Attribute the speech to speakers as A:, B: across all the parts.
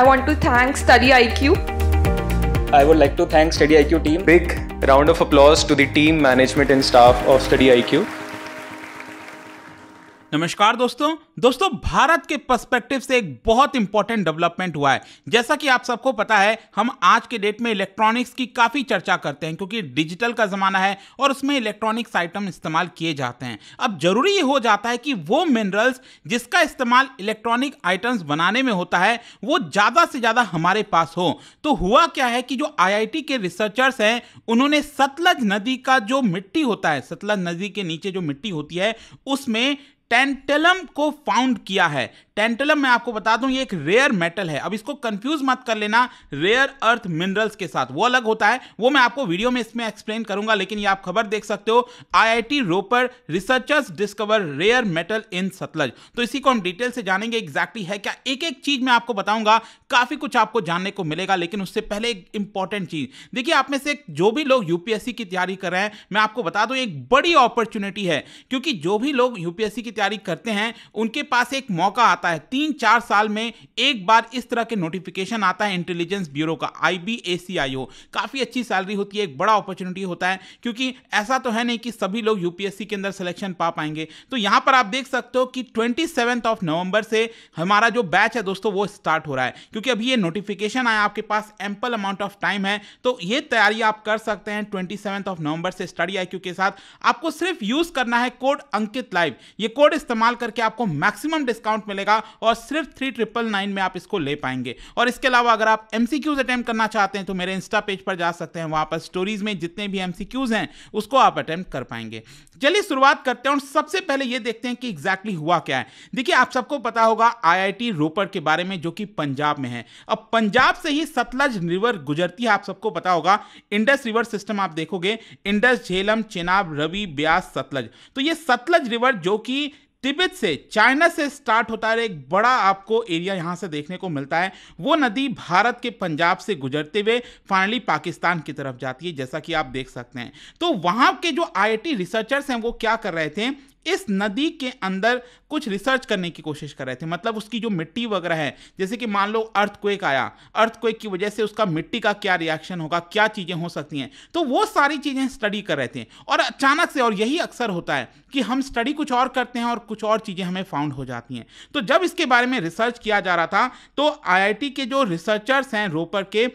A: I want to thank Study IQ. I would like to thank Study IQ team. Big round of applause to the team, management and staff of Study IQ. नमस्कार दोस्तों दोस्तों भारत के perspective से एक बहुत important development हुआ है जैसा कि आप सबको पता है हम आज के डेट में इलेक्ट्रॉनिक्स की काफ़ी चर्चा करते हैं क्योंकि डिजिटल का ज़माना है और उसमें इलेक्ट्रॉनिक्स आइटम इस्तेमाल किए जाते हैं अब जरूरी हो जाता है कि वो मिनरल्स जिसका इस्तेमाल इलेक्ट्रॉनिक आइटम्स बनाने में होता है वो ज़्यादा से ज़्यादा हमारे पास हो तो हुआ क्या है कि जो आई के रिसर्चर्स हैं उन्होंने सतलज नदी का जो मिट्टी होता है सतलज नदी के नीचे जो मिट्टी होती है उसमें टेंटेलम को फाउंड किया है टेंटलम मैं आपको बता दूं ये एक रेयर मेटल है अब इसको कंफ्यूज मत कर लेना रेयर अर्थ मिनरल्स के साथ वो अलग होता है वो मैं आपको वीडियो में इसमें एक्सप्लेन करूंगा लेकिन ये आप खबर देख सकते हो IIT Ropar researchers discover rare metal in Sutlej तो इसी को हम डिटेल से जानेंगे एग्जैक्टली है क्या एक एक चीज मैं आपको बताऊंगा काफी कुछ आपको जानने को मिलेगा लेकिन उससे पहले एक इंपॉर्टेंट चीज देखिए आप में से जो भी लोग यूपीएससी की तैयारी कर रहे हैं मैं आपको बता दूं एक बड़ी अपॉर्चुनिटी है क्योंकि जो भी लोग यूपीएससी की तैयारी करते हैं उनके पास एक मौका आता आता है तीन चार साल में एक बार इस तरह के नोटिफिकेशन आता है इंटेलिजेंस ब्यूरो का आई काफ़ी अच्छी सैलरी होती है एक बड़ा अपॉर्चुनिटी होता है क्योंकि ऐसा तो है नहीं कि सभी लोग यूपीएससी के अंदर सिलेक्शन पा पाएंगे तो यहां पर आप देख सकते हो कि ट्वेंटी ऑफ नवंबर से हमारा जो बैच है दोस्तों वो स्टार्ट हो रहा है क्योंकि अभी ये नोटिफिकेशन आया आपके पास एम्पल अमाउंट ऑफ टाइम है तो ये तैयारी आप कर सकते हैं ट्वेंटी ऑफ नवंबर से स्टडी आई के साथ आपको सिर्फ यूज करना है कोड अंकित लाइव ये कोड इस्तेमाल करके आपको मैक्सिमम डिस्काउंट मिलेगा रहेगा और सिर्फ थ्री ट्रिपल नाइन में आप इसको ले पाएंगे और इसके अलावा अगर आप एम सी अटैम्प्ट करना चाहते हैं तो मेरे इंस्टा पेज पर जा सकते हैं वहाँ पर स्टोरीज में जितने भी एम हैं उसको आप अटैम्प्ट कर पाएंगे चलिए शुरुआत करते हैं और सबसे पहले ये देखते हैं कि एग्जैक्टली हुआ क्या है देखिए आप सबको पता होगा आईआईटी रोपड़ के बारे में जो कि पंजाब में है अब पंजाब से ही सतलज रिवर गुजरती है आप सबको पता होगा इंडस रिवर सिस्टम आप देखोगे इंडस झेलम चेनाब रवि ब्यास सतलज तो ये सतलज रिवर जो कि तिब्बत से चाइना से स्टार्ट होता है एक बड़ा आपको एरिया यहाँ से देखने को मिलता है वो नदी भारत के पंजाब से गुजरते हुए फाइनली पाकिस्तान की तरफ जाती है जैसा कि आप देख सकते हैं तो वहाँ के जो आईआईटी रिसर्चर्स हैं वो क्या कर रहे थे इस नदी के अंदर कुछ रिसर्च करने की कोशिश कर रहे थे मतलब उसकी जो मिट्टी वगैरह है जैसे कि मान लो अर्थक्वेक आया अर्थक्वेक की वजह से उसका मिट्टी का क्या रिएक्शन होगा क्या चीज़ें हो सकती हैं तो वो सारी चीज़ें स्टडी कर रहे थे और अचानक से और यही अक्सर होता है कि हम स्टडी कुछ और करते हैं और कुछ और चीज़ें हमें फाउंड हो जाती हैं तो जब इसके बारे में रिसर्च किया जा रहा था तो आई के जो रिसर्चर्स हैं रोपर के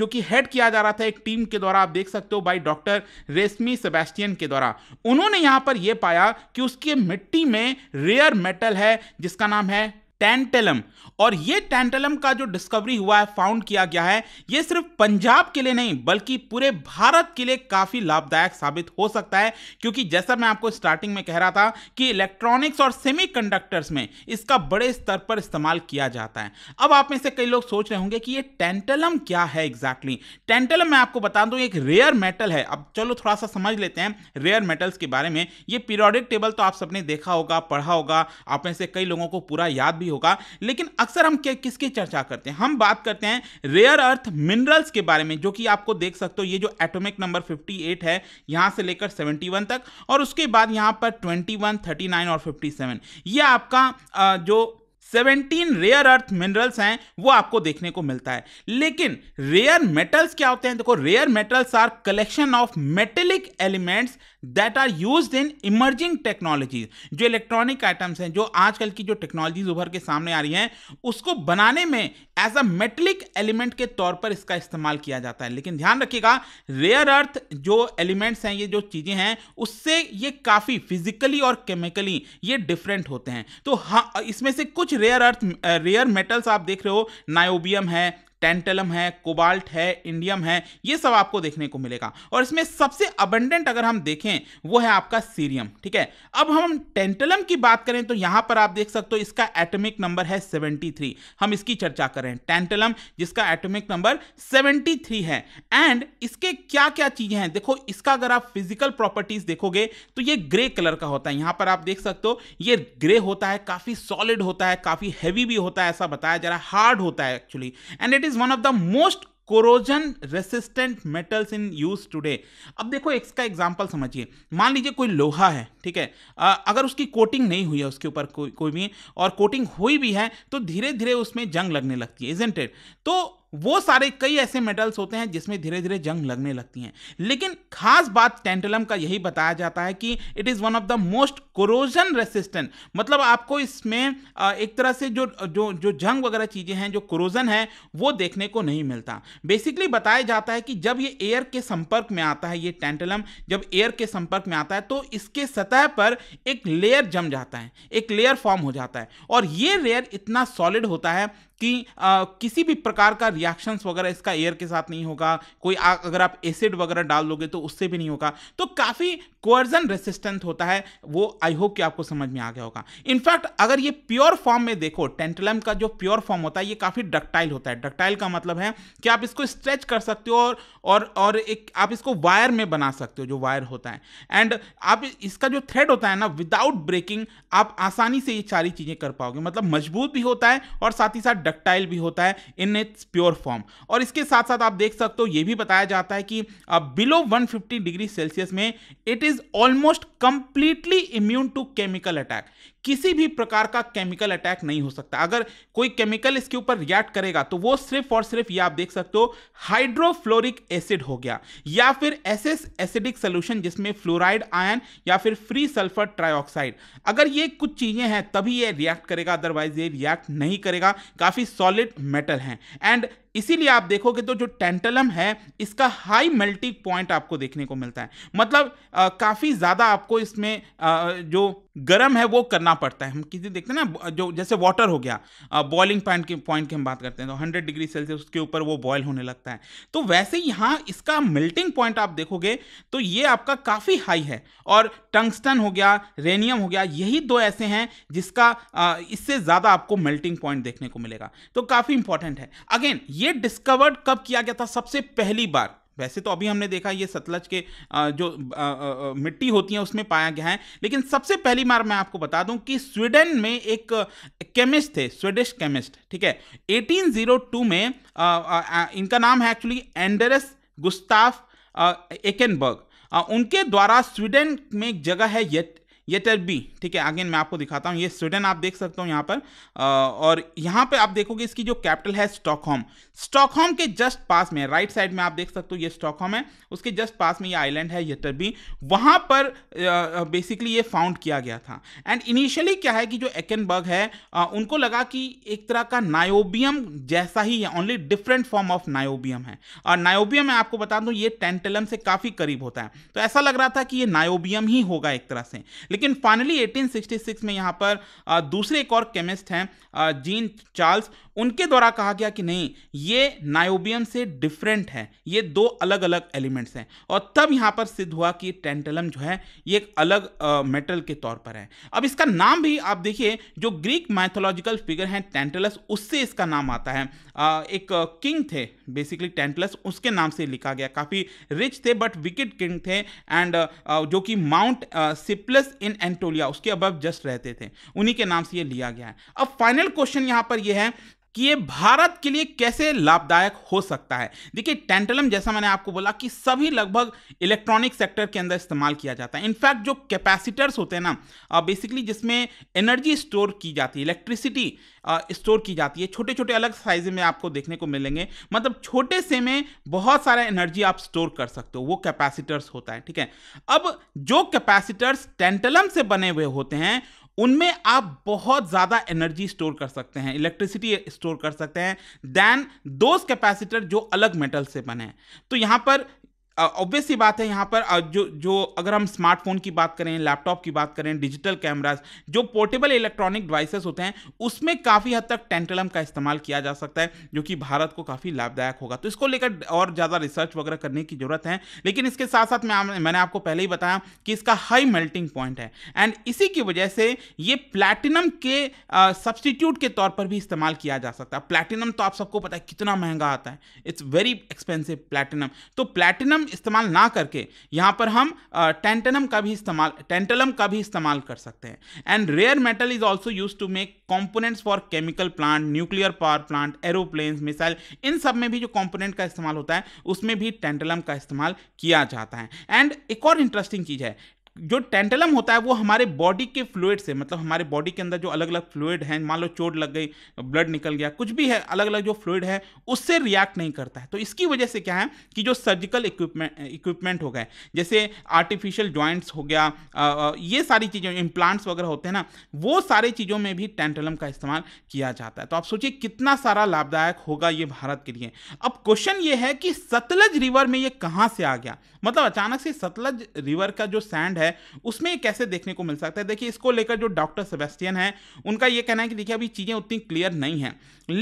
A: जो कि हेड किया जा रहा था एक टीम के द्वारा आप देख सकते हो बाई डॉक्टर रेशमी सेबेस्टियन के द्वारा उन्होंने यहाँ पर यह पाया कि उसके मिट्टी में रेयर मेटल है जिसका नाम है टेंटेलम और ये टेंटेलम का जो डिस्कवरी हुआ है फाउंड किया गया है ये सिर्फ पंजाब के लिए नहीं बल्कि पूरे भारत के लिए काफ़ी लाभदायक साबित हो सकता है क्योंकि जैसा मैं आपको स्टार्टिंग में कह रहा था कि इलेक्ट्रॉनिक्स और सेमीकंडक्टर्स में इसका बड़े स्तर पर इस्तेमाल किया जाता है अब आप में से कई लोग सोच रहे होंगे कि ये टेंटलम क्या है एग्जैक्टली exactly? टेंटलम मैं आपको बता दूं एक रेयर मेटल है अब चलो थोड़ा सा समझ लेते हैं रेयर मेटल्स के बारे में ये पीरियोडिक टेबल तो आप सबने देखा होगा पढ़ा होगा आप में से कई लोगों को पूरा याद भी होगा लेकिन अक्सर हम किसकी चर्चा करते हैं हम बात करते हैं रेयर अर्थ मिनरल्स के बारे में जो कि आपको देख सकते हो ये जो एटॉमिक नंबर 58 है यहां से लेकर 71 तक और उसके बाद यहां पर 21, 39 और 57 ये आपका जो 17 रेयर अर्थ मिनरल्स हैं वो आपको देखने को मिलता है लेकिन रेयर मेटल्स क्या होते हैं देखो rare metals are collection of metallic elements that are use in emerging technologies जो इलेक्ट्रॉनिक आइटम्स हैं जो आजकल की जो टेक्नोलॉजीज उभर के सामने आ रही हैं उसको बनाने में एज अ मेटेलिक एलिमेंट के तौर पर इसका इस्तेमाल किया जाता है लेकिन ध्यान रखिएगा रेयर अर्थ जो एलिमेंट्स हैं ये जो चीज़ें हैं उससे ये काफ़ी फिजिकली और केमिकली ये डिफरेंट होते हैं तो हाँ इसमें से कुछ रेयर अर्थ रेयर मेटल्स आप देख रहे हो नायोबियम है टेंटलम है कोबाल्ट है इंडियम है ये सब आपको देखने को मिलेगा और इसमें सबसे अबंडेंट अगर हम देखें वो है आपका सीरियम ठीक है अब हम टेंटलम की बात करें तो यहां पर आप देख सकते हो इसका एटॉमिक नंबर है 73 हम इसकी चर्चा करें टेंटलम जिसका एटॉमिक नंबर 73 है एंड इसके क्या क्या चीजें हैं देखो इसका अगर आप फिजिकल प्रॉपर्टीज देखोगे तो ये ग्रे कलर का होता है यहां पर आप देख सकते हो ये ग्रे होता है काफी सॉलिड होता है काफी हैवी भी होता है ऐसा बताया जा रहा है हार्ड होता है actually and it is one of the most corrosion resistant metals in use today अब देखो इसका एग्जाम्पल समझिए मान लीजिए कोई लोहा है ठीक है आ, अगर उसकी कोटिंग नहीं हुई है उसके ऊपर कोई कोई भी और कोटिंग हुई भी है तो धीरे धीरे उसमें जंग लगने लगती है इजेंटेड तो वो सारे कई ऐसे मेटल्स होते हैं जिसमें धीरे धीरे जंग लगने लगती हैं लेकिन खास बात टेंटलम का यही बताया जाता है कि it is one of the most corrosion resistant मतलब आपको इसमें एक तरह से जो जो जो जंग वगैरह चीज़ें हैं जो कोरोजन है वो देखने को नहीं मिलता बेसिकली बताया जाता है कि जब ये एयर के संपर्क में आता है ये टेंटलम जब एयर के संपर्क में आता है तो इसके सतह पर एक लेयर जम जाता है एक लेयर फॉर्म हो जाता है और ये लेयर इतना सॉलिड होता है कि आ, किसी भी प्रकार का रिएक्शंस वगैरह इसका एयर के साथ नहीं होगा कोई आ, अगर आप एसिड वगैरह डाल दोगे तो उससे भी नहीं होगा तो काफ़ी कोर्जन रेसिस्टेंट होता है वो आई होप कि आपको समझ में आ गया होगा इनफैक्ट अगर ये प्योर फॉर्म में देखो टेंटलम का जो प्योर फॉर्म होता है ये काफ़ी डक्टाइल होता है डक्टाइल का मतलब है कि आप इसको स्ट्रेच कर सकते हो और और, और एक आप इसको वायर में बना सकते हो जो वायर होता है एंड आप इसका जो थ्रेड होता है ना विदाउट ब्रेकिंग आप आसानी से ये सारी चीज़ें कर पाओगे मतलब मजबूत भी होता है और साथ ही साथ डक्टाइल भी होता है इन इट्स प्योर फॉर्म और इसके साथ साथ आप देख सकते हो ये भी बताया जाता है कि बिलो वन डिग्री सेल्सियस में it is is almost completely immune to chemical attack. किसी भी प्रकार का केमिकल अटैक नहीं हो सकता अगर कोई केमिकल इसके ऊपर रिएक्ट करेगा तो वो सिर्फ और सिर्फ ये आप देख सकते हो हाइड्रोफ्लोरिक एसिड हो गया या फिर एसएस एसिडिक सोल्यूशन जिसमें फ्लोराइड आयन या फिर फ्री सल्फर ट्राइऑक्साइड अगर ये कुछ चीज़ें हैं तभी ये रिएक्ट करेगा अदरवाइज ये रिएक्ट नहीं करेगा काफ़ी सॉलिड मेटल हैं एंड इसीलिए आप देखोगे तो जो टेंटलम है इसका हाई मेल्टिंग पॉइंट आपको देखने को मिलता है मतलब काफ़ी ज़्यादा आपको इसमें आ, जो गर्म है वो करना पड़ता है हम किसी देखते हैं ना जो जैसे वाटर हो गया बॉइलिंग पॉइंट के पॉइंट की हम बात करते हैं तो हंड्रेड डिग्री सेल्सियस उसके ऊपर वो बॉयल होने लगता है तो वैसे यहाँ इसका मेल्टिंग पॉइंट आप देखोगे तो ये आपका काफ़ी हाई है और टंगस्टन हो गया रेनियम हो गया यही दो ऐसे हैं जिसका इससे ज़्यादा आपको मेल्टिंग पॉइंट देखने को मिलेगा तो काफ़ी इंपॉर्टेंट है अगेन ये डिस्कवर्ड कब किया गया था सबसे पहली बार वैसे तो अभी हमने देखा ये सतलज के जो मिट्टी होती है उसमें पाया गया है लेकिन सबसे पहली बार मैं आपको बता दूं कि स्वीडन में एक केमिस्ट थे स्वीडिश केमिस्ट ठीक है 1802 में इनका नाम है एक्चुअली एंडरस गुस्ताफ एकेनबर्ग उनके द्वारा स्वीडन में एक जगह है ये टेट बी ठीक है अगेन मैं आपको दिखाता हूँ ये स्वीडन आप देख सकते हो यहाँ पर और यहाँ पे आप देखोगे इसकी जो कैपिटल है स्टॉकहोम स्टॉकहोम के जस्ट पास में राइट साइड में आप देख सकते हो ये स्टॉकहोम है उसके जस्ट पास में ये आइलैंड है येटर बी वहाँ पर बेसिकली ये फाउंड किया गया था एंड इनिशियली क्या है कि जो एकेनबर्ग है आ, उनको लगा कि एक तरह का नायोबियम जैसा ही है only different form of niobium है और नायोबियम मैं आपको बता दूँ ये टेंटलम से काफ़ी करीब होता है तो ऐसा लग रहा था कि ये नायोबियम ही होगा एक तरह से लेकिन फाइनली 1866 में यहाँ पर दूसरे एक और केमिस्ट हैं जीन चार्ल्स उनके द्वारा कहा गया कि नहीं ये नायोबियम से डिफरेंट है ये दो अलग अलग एलिमेंट्स हैं और तब यहाँ पर सिद्ध हुआ कि टेंटलम जो है ये एक अलग मेटल के तौर पर है अब इसका नाम भी आप देखिए जो ग्रीक माइथोलॉजिकल फिगर हैं टेंटलस उससे इसका नाम आता है आ, एक किंग थे बेसिकली टेंटलस उसके नाम से लिखा गया काफ़ी रिच थे बट विकेट किंग थे एंड जो कि माउंट सिप्लस इन एंटोलिया उसके अब जस्ट रहते थे उन्हीं के नाम से ये लिया गया है अब फाइनल क्वेश्चन यहां पर यह है कि ये भारत के लिए कैसे लाभदायक हो सकता है देखिए टेंटलम जैसा मैंने आपको बोला कि सभी लगभग इलेक्ट्रॉनिक सेक्टर के अंदर इस्तेमाल किया जाता है इनफैक्ट जो कैपेसिटर्स होते हैं ना बेसिकली जिसमें एनर्जी स्टोर की जाती है इलेक्ट्रिसिटी स्टोर की जाती है छोटे छोटे अलग साइज में आपको देखने को मिलेंगे मतलब छोटे से में बहुत सारा एनर्जी आप स्टोर कर सकते हो वो कैपेसिटर्स होता है ठीक है अब जो कैपेसिटर्स टेंटलम से बने हुए होते हैं उनमें आप बहुत ज़्यादा एनर्जी स्टोर कर सकते हैं इलेक्ट्रिसिटी स्टोर कर सकते हैं दैन दोज कैपेसिटर जो अलग मेटल से बने हैं तो यहाँ पर ऑब्वियसली बात है यहाँ पर जो जो अगर हम स्मार्टफोन की बात करें लैपटॉप की बात करें डिजिटल कैमराज जो पोर्टेबल इलेक्ट्रॉनिक डिवाइसेस होते हैं उसमें काफ़ी हद तक टेंटलम का इस्तेमाल किया जा सकता है जो कि भारत को काफ़ी लाभदायक होगा तो इसको लेकर और ज़्यादा रिसर्च वगैरह करने की ज़रूरत है लेकिन इसके साथ साथ मैं मैंने आपको पहले ही बताया कि इसका हाई मेल्टिंग पॉइंट है एंड इसी की वजह से ये प्लैटिनम के सब्सटीट्यूट के तौर पर भी इस्तेमाल किया जा सकता है प्लैटिनम तो आप सबको पता है कितना महंगा आता है इट्स वेरी एक्सपेंसिव प्लैटिनम तो प्लैटिनम इस्तेमाल ना करके यहाँ पर हम टेंटनम का भी इस्तेमाल टेंटलम का भी इस्तेमाल कर सकते हैं and rare metal is also use to make components for chemical plant nuclear power plant aeroplanes missile इन सब में भी जो कॉम्पोनेंट का इस्तेमाल होता है उसमें भी टेंटलम का इस्तेमाल किया जाता है एंड एक और इंटरेस्टिंग चीज़ है जो टेंटलम होता है वो हमारे बॉडी के फ्लूड से मतलब हमारे बॉडी के अंदर जो अलग अलग फ्लूड हैं मान लो चोट लग गई ब्लड निकल गया कुछ भी है अलग अलग जो फ्लूड है उससे रिएक्ट नहीं करता है तो इसकी वजह से क्या है कि जो सर्जिकल इक्विपमेंट इक्विपमेंट हो गए जैसे आर्टिफिशियल ज्वाइंट्स हो गया आ, ये सारी चीज़ें इम्प्लांट्स वगैरह होते हैं ना वो सारी चीज़ों में भी टेंटलम का इस्तेमाल किया जाता है तो आप सोचिए कितना सारा लाभदायक होगा ये भारत के लिए अब क्वेश्चन ये है कि सतलज रिवर में ये कहाँ से आ गया मतलब अचानक से सतलज रिवर का जो सैंड है उसमें कैसे देखने को मिल सकता है देखिए इसको लेकर जो डॉक्टर सेबेस्टियन है उनका यह कहना है कि देखिए अभी चीज़ें उतनी क्लियर नहीं है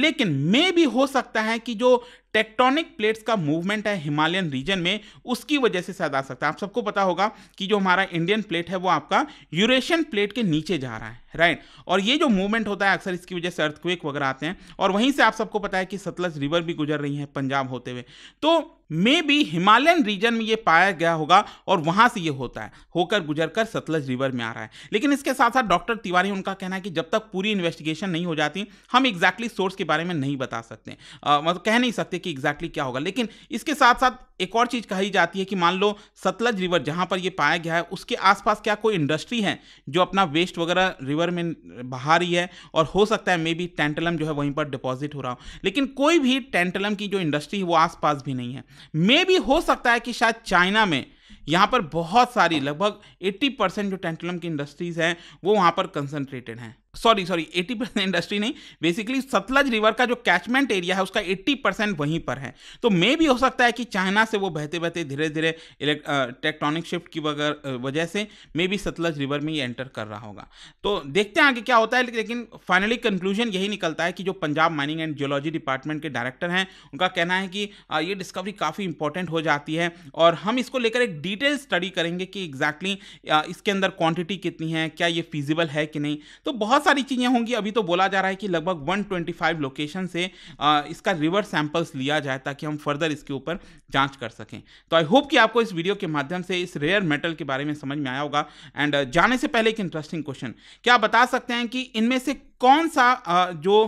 A: लेकिन मे भी हो सकता है कि जो टेक्टोनिक प्लेट्स का मूवमेंट है हिमालयन रीजन में उसकी वजह से शायद आ सकता है आप सबको पता होगा कि जो हमारा इंडियन प्लेट है वो आपका यूरेशियन प्लेट के नीचे जा रहा है राइट और ये जो मूवमेंट होता है अक्सर इसकी वजह से अर्थक्वेक वगैरह आते हैं और वहीं से आप सबको पता है कि सतलज रिवर भी गुजर रही है पंजाब होते हुए तो मे भी हिमालयन रीजन में ये पाया गया होगा और वहां से ये होता है होकर गुजर कर सतलज रिवर में आ रहा है लेकिन इसके साथ साथ डॉक्टर तिवारी उनका कहना है कि जब तक पूरी इन्वेस्टिगेशन नहीं हो जाती हम एग्जैक्टली सोर्स के बारे में नहीं बता सकते आ, मतलब कह नहीं सकते सकते कि एग्जैक्टली क्या होगा लेकिन इसके साथ साथ एक और चीज़ कही जाती है कि मान लो सतलज रिवर जहाँ पर ये पाया गया है उसके आसपास क्या कोई इंडस्ट्री है जो अपना वेस्ट वगैरह रिवर में बहा रही है और हो सकता है मे बी टेंटलम जो है वहीं पर डिपॉजिट हो रहा हो लेकिन कोई भी टेंटलम की जो इंडस्ट्री है वो आसपास भी नहीं है मे बी हो सकता है कि शायद चाइना में यहाँ पर बहुत सारी लगभग 80 परसेंट जो टेंटलम की इंडस्ट्रीज़ हैं वो वहाँ पर कंसनट्रेटेड हैं सॉरी सॉरी 80 परसेंट इंडस्ट्री नहीं बेसिकली सतलज रिवर का जो कैचमेंट एरिया है उसका 80 परसेंट वहीं पर है तो मे भी हो सकता है कि चाइना से वो बहते बहते धीरे धीरे टेक्टोनिक शिफ्ट की वजह से मे भी सतलज रिवर में ही एंटर कर रहा होगा तो देखते हैं आगे क्या होता है लेकिन फाइनली कंक्लूजन यही निकलता है कि जो Punjab mining and geology department के डायरेक्टर हैं उनका कहना है कि ये डिस्कवरी काफ़ी इंपॉर्टेंट हो जाती है और हम इसको लेकर एक डिटेल स्टडी करेंगे कि एग्जैक्टली exactly इसके अंदर क्वांटिटी कितनी है क्या ये फिजिबल है कि नहीं तो बहुत सारी चीज़ें होंगी अभी तो बोला जा रहा है कि लगभग 125 लोकेशन से इसका रिवर सैंपल्स लिया जाए ताकि हम फर्दर इसके ऊपर जांच कर सकें तो आई होप कि आपको इस वीडियो के माध्यम से इस रेयर मेटल के बारे में समझ में आया होगा एंड जाने से पहले एक इंटरेस्टिंग क्वेश्चन क्या बता सकते हैं कि इनमें से कौन सा जो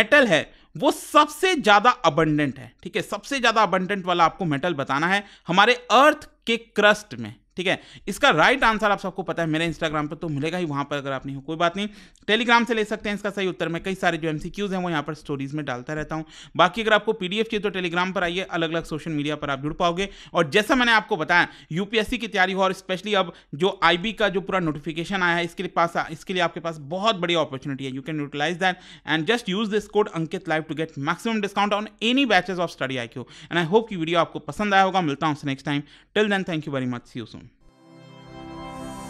A: मेटल है वो सबसे ज़्यादा अबंडेंट है ठीक है सबसे ज़्यादा अबंडेंट वाला आपको मेटल बताना है हमारे अर्थ के क्रस्ट में ठीक है इसका राइट आंसर आप सबको पता है मेरे इंस्टाग्राम पर तो मिलेगा ही वहाँ पर अगर आप नहीं हो कोई बात नहीं टेलीग्राम से ले सकते हैं इसका सही उत्तर मैं कई सारे जो एम हैं वो यहाँ पर स्टोरीज में डालता रहता हूँ बाकी अगर आपको पी चाहिए तो टेलीग्राम पर आइए अलग अलग सोशल मीडिया पर आप जुड़ पाओगे और जैसा मैंने आपको बताया यूपीएससी की तैयारी हो और स्पेशली अब जो आई का जो पूरा नोटिफिकेशन आया है इसके लिए पास इसके लिए आपके पास बहुत बड़ी अपॉर्चुनिटी है you can utilise that and just use this code Ankit live to get maximum discount on any batches of study I and I hope की वीडियो आपको पसंद आया होगा मिलता हूँ next time till then thank you very much see you soon